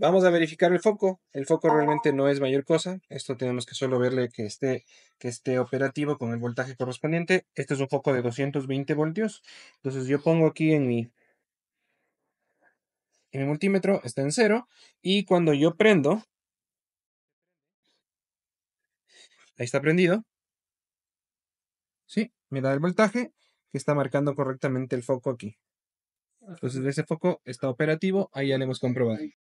Vamos a verificar el foco. El foco realmente no es mayor cosa. Esto tenemos que solo verle que esté, que esté operativo con el voltaje correspondiente. Este es un foco de 220 voltios. Entonces yo pongo aquí en mi, en mi multímetro, está en cero. Y cuando yo prendo, ahí está prendido. Sí, me da el voltaje que está marcando correctamente el foco aquí. Entonces ese foco está operativo, ahí ya lo hemos comprobado.